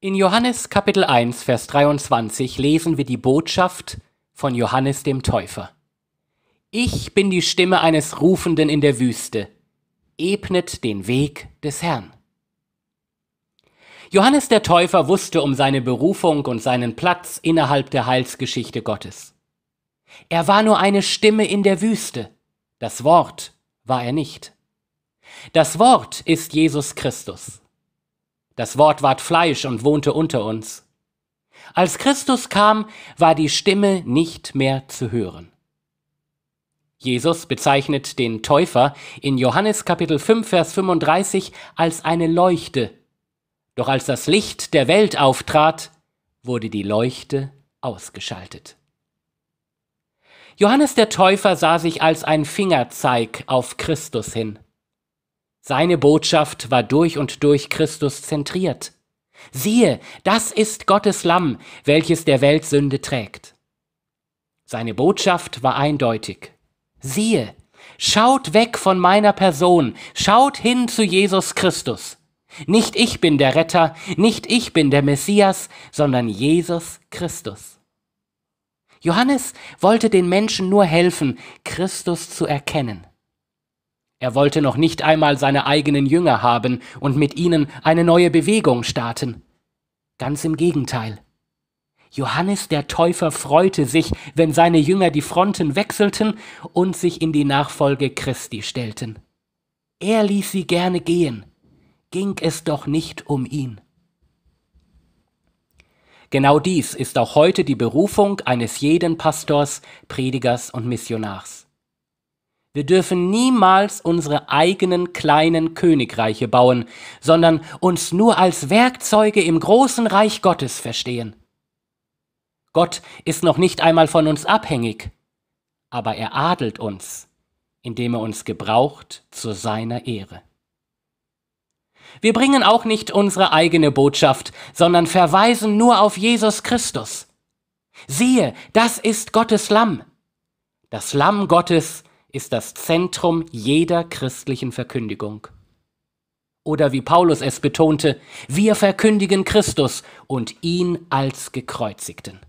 In Johannes Kapitel 1, Vers 23 lesen wir die Botschaft von Johannes dem Täufer. Ich bin die Stimme eines Rufenden in der Wüste. Ebnet den Weg des Herrn. Johannes der Täufer wusste um seine Berufung und seinen Platz innerhalb der Heilsgeschichte Gottes. Er war nur eine Stimme in der Wüste, das Wort war er nicht. Das Wort ist Jesus Christus. Das Wort ward Fleisch und wohnte unter uns. Als Christus kam, war die Stimme nicht mehr zu hören. Jesus bezeichnet den Täufer in Johannes Kapitel 5, Vers 35 als eine Leuchte. Doch als das Licht der Welt auftrat, wurde die Leuchte ausgeschaltet. Johannes der Täufer sah sich als ein Fingerzeig auf Christus hin. Seine Botschaft war durch und durch Christus zentriert. Siehe, das ist Gottes Lamm, welches der Welt Sünde trägt. Seine Botschaft war eindeutig. Siehe, schaut weg von meiner Person, schaut hin zu Jesus Christus. Nicht ich bin der Retter, nicht ich bin der Messias, sondern Jesus Christus. Johannes wollte den Menschen nur helfen, Christus zu erkennen. Er wollte noch nicht einmal seine eigenen Jünger haben und mit ihnen eine neue Bewegung starten. Ganz im Gegenteil. Johannes der Täufer freute sich, wenn seine Jünger die Fronten wechselten und sich in die Nachfolge Christi stellten. Er ließ sie gerne gehen, ging es doch nicht um ihn. Genau dies ist auch heute die Berufung eines jeden Pastors, Predigers und Missionars. Wir dürfen niemals unsere eigenen kleinen Königreiche bauen, sondern uns nur als Werkzeuge im großen Reich Gottes verstehen. Gott ist noch nicht einmal von uns abhängig, aber er adelt uns, indem er uns gebraucht zu seiner Ehre. Wir bringen auch nicht unsere eigene Botschaft, sondern verweisen nur auf Jesus Christus. Siehe, das ist Gottes Lamm, das Lamm Gottes, ist das Zentrum jeder christlichen Verkündigung. Oder wie Paulus es betonte, wir verkündigen Christus und ihn als gekreuzigten.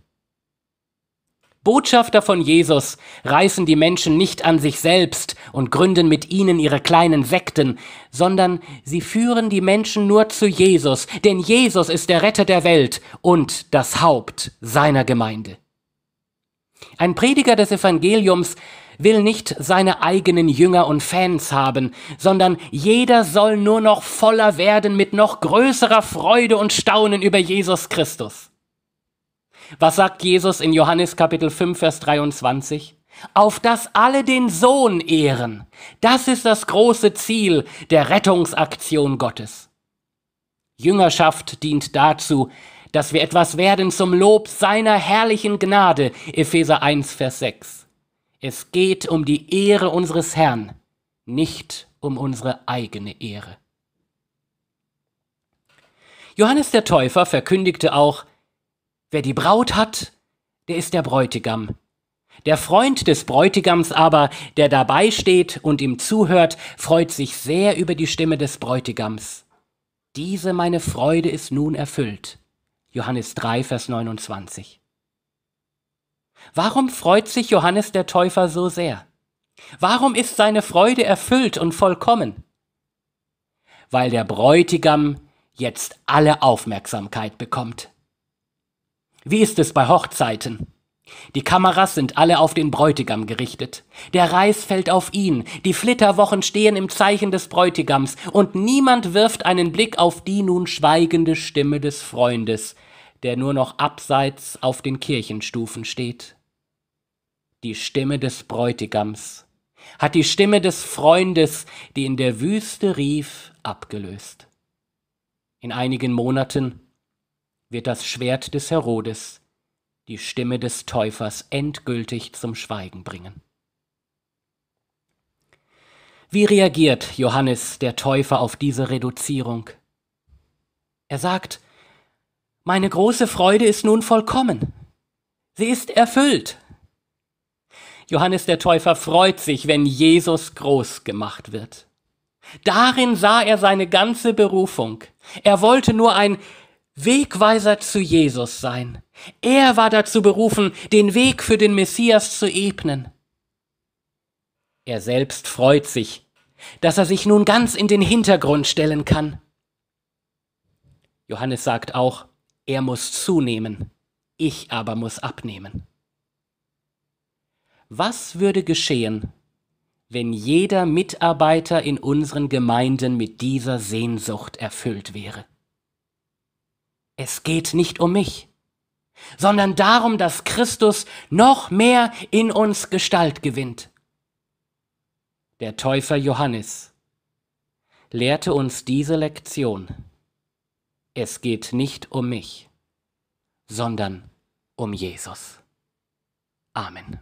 Botschafter von Jesus reißen die Menschen nicht an sich selbst und gründen mit ihnen ihre kleinen Sekten, sondern sie führen die Menschen nur zu Jesus, denn Jesus ist der Retter der Welt und das Haupt seiner Gemeinde. Ein Prediger des Evangeliums will nicht seine eigenen Jünger und Fans haben, sondern jeder soll nur noch voller werden mit noch größerer Freude und Staunen über Jesus Christus. Was sagt Jesus in Johannes Kapitel 5, Vers 23? Auf das alle den Sohn ehren. Das ist das große Ziel der Rettungsaktion Gottes. Jüngerschaft dient dazu, dass wir etwas werden zum Lob seiner herrlichen Gnade. Epheser 1, Vers 6. Es geht um die Ehre unseres Herrn, nicht um unsere eigene Ehre. Johannes der Täufer verkündigte auch, wer die Braut hat, der ist der Bräutigam. Der Freund des Bräutigams aber, der dabei steht und ihm zuhört, freut sich sehr über die Stimme des Bräutigams. Diese meine Freude ist nun erfüllt. Johannes 3, Vers 29. Warum freut sich Johannes der Täufer so sehr? Warum ist seine Freude erfüllt und vollkommen? Weil der Bräutigam jetzt alle Aufmerksamkeit bekommt. Wie ist es bei Hochzeiten? Die Kameras sind alle auf den Bräutigam gerichtet. Der Reis fällt auf ihn, die Flitterwochen stehen im Zeichen des Bräutigams, und niemand wirft einen Blick auf die nun schweigende Stimme des Freundes, der nur noch abseits auf den Kirchenstufen steht. Die Stimme des Bräutigams hat die Stimme des Freundes, die in der Wüste rief, abgelöst. In einigen Monaten wird das Schwert des Herodes die Stimme des Täufers endgültig zum Schweigen bringen. Wie reagiert Johannes der Täufer auf diese Reduzierung? Er sagt, meine große Freude ist nun vollkommen. Sie ist erfüllt. Johannes der Täufer freut sich, wenn Jesus groß gemacht wird. Darin sah er seine ganze Berufung. Er wollte nur ein Wegweiser zu Jesus sein. Er war dazu berufen, den Weg für den Messias zu ebnen. Er selbst freut sich, dass er sich nun ganz in den Hintergrund stellen kann. Johannes sagt auch, er muss zunehmen, ich aber muss abnehmen. Was würde geschehen, wenn jeder Mitarbeiter in unseren Gemeinden mit dieser Sehnsucht erfüllt wäre? Es geht nicht um mich, sondern darum, dass Christus noch mehr in uns Gestalt gewinnt. Der Täufer Johannes lehrte uns diese Lektion es geht nicht um mich, sondern um Jesus. Amen.